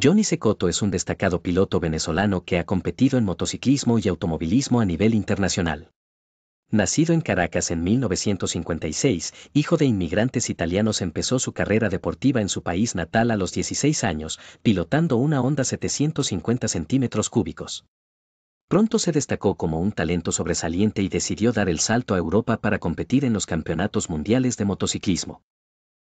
Johnny Secoto es un destacado piloto venezolano que ha competido en motociclismo y automovilismo a nivel internacional. Nacido en Caracas en 1956, hijo de inmigrantes italianos, empezó su carrera deportiva en su país natal a los 16 años, pilotando una Honda 750 centímetros cúbicos. Pronto se destacó como un talento sobresaliente y decidió dar el salto a Europa para competir en los campeonatos mundiales de motociclismo.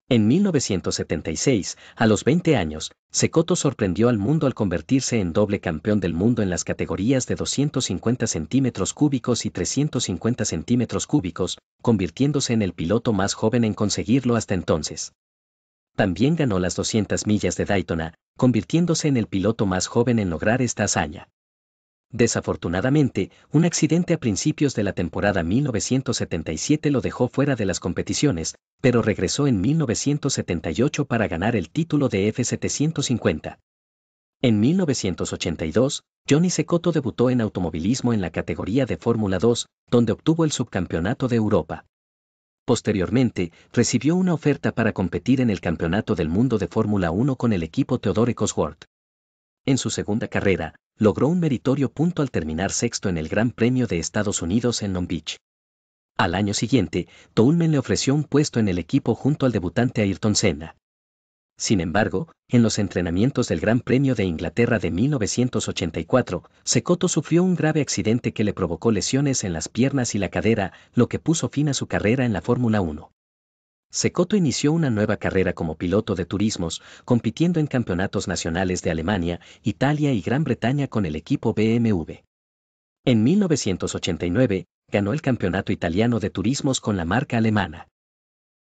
En 1976, a los 20 años, Secoto sorprendió al mundo al convertirse en doble campeón del mundo en las categorías de 250 centímetros cúbicos y 350 centímetros cúbicos, convirtiéndose en el piloto más joven en conseguirlo hasta entonces. También ganó las 200 millas de Daytona, convirtiéndose en el piloto más joven en lograr esta hazaña. Desafortunadamente, un accidente a principios de la temporada 1977 lo dejó fuera de las competiciones, pero regresó en 1978 para ganar el título de F750. En 1982, Johnny Secoto debutó en automovilismo en la categoría de Fórmula 2, donde obtuvo el subcampeonato de Europa. Posteriormente, recibió una oferta para competir en el Campeonato del Mundo de Fórmula 1 con el equipo Theodore Cosworth. En su segunda carrera, logró un meritorio punto al terminar sexto en el Gran Premio de Estados Unidos en Long Beach. Al año siguiente, Toulmin le ofreció un puesto en el equipo junto al debutante Ayrton Senna. Sin embargo, en los entrenamientos del Gran Premio de Inglaterra de 1984, Secoto sufrió un grave accidente que le provocó lesiones en las piernas y la cadera, lo que puso fin a su carrera en la Fórmula 1. Secoto inició una nueva carrera como piloto de turismos, compitiendo en campeonatos nacionales de Alemania, Italia y Gran Bretaña con el equipo BMW. En 1989, ganó el campeonato italiano de turismos con la marca alemana.